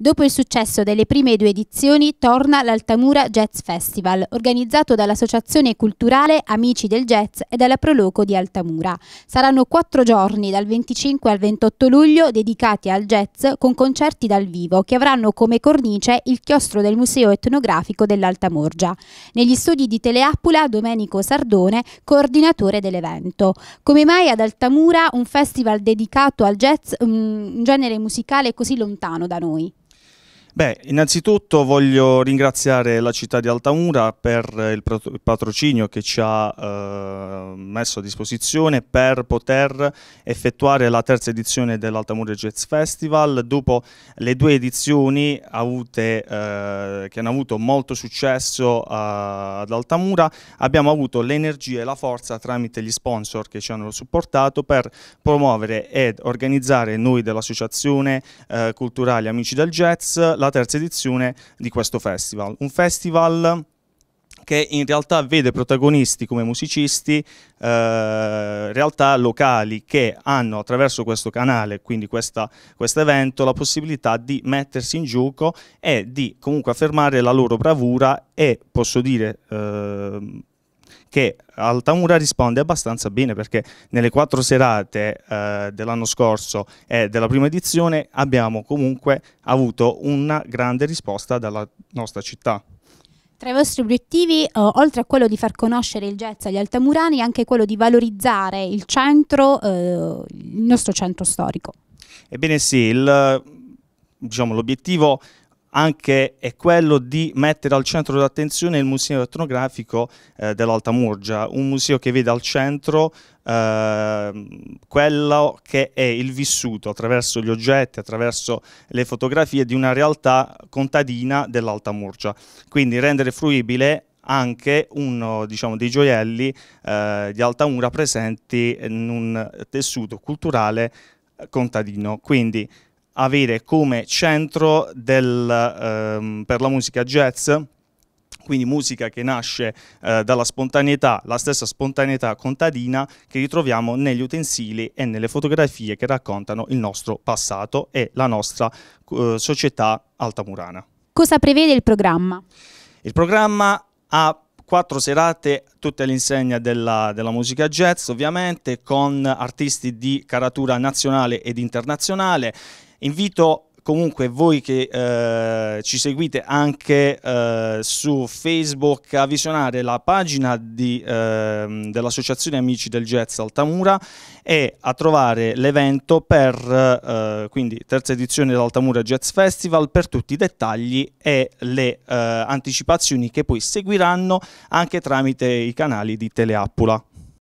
Dopo il successo delle prime due edizioni torna l'Altamura Jazz Festival, organizzato dall'Associazione Culturale Amici del Jazz e dalla Proloco di Altamura. Saranno quattro giorni dal 25 al 28 luglio dedicati al jazz con concerti dal vivo che avranno come cornice il chiostro del Museo Etnografico dell'Altamorgia. Negli studi di Teleappula Domenico Sardone, coordinatore dell'evento. Come mai ad Altamura un festival dedicato al jazz, mm, un genere musicale così lontano da noi? Beh, innanzitutto voglio ringraziare la città di Altamura per il patrocinio che ci ha eh, messo a disposizione per poter effettuare la terza edizione dell'Altamura Jazz Festival dopo le due edizioni avute, eh, che hanno avuto molto successo eh, ad Altamura abbiamo avuto l'energia e la forza tramite gli sponsor che ci hanno supportato per promuovere ed organizzare noi dell'Associazione eh, Culturale Amici del Jazz la la terza edizione di questo festival. Un festival che in realtà vede protagonisti come musicisti eh, realtà locali che hanno attraverso questo canale, quindi questo evento, la possibilità di mettersi in gioco e di comunque affermare la loro bravura e posso dire eh, che Altamura risponde abbastanza bene perché nelle quattro serate eh, dell'anno scorso e della prima edizione abbiamo comunque avuto una grande risposta dalla nostra città. Tra i vostri obiettivi, eh, oltre a quello di far conoscere il jazz agli altamurani, anche quello di valorizzare il centro, eh, il nostro centro storico. Ebbene sì, diciamo, l'obiettivo diciamo, anche è quello di mettere al centro d'attenzione il museo etnografico eh, dell'Alta Murgia, un museo che vede al centro eh, quello che è il vissuto attraverso gli oggetti, attraverso le fotografie di una realtà contadina dell'Alta Murgia. Quindi rendere fruibile anche uno diciamo, dei gioielli eh, di Alta Mura presenti in un tessuto culturale eh, contadino. Quindi avere come centro del, ehm, per la musica jazz quindi musica che nasce eh, dalla spontaneità, la stessa spontaneità contadina che ritroviamo negli utensili e nelle fotografie che raccontano il nostro passato e la nostra eh, società altamurana. Cosa prevede il programma? Il programma ha quattro serate tutte all'insegna della, della, musica jazz ovviamente con artisti di caratura nazionale ed internazionale Invito comunque voi che eh, ci seguite anche eh, su Facebook a visionare la pagina eh, dell'Associazione Amici del Jazz Altamura e a trovare l'evento per eh, quindi terza edizione dell'Altamura Jazz Festival per tutti i dettagli e le eh, anticipazioni che poi seguiranno anche tramite i canali di Teleappula.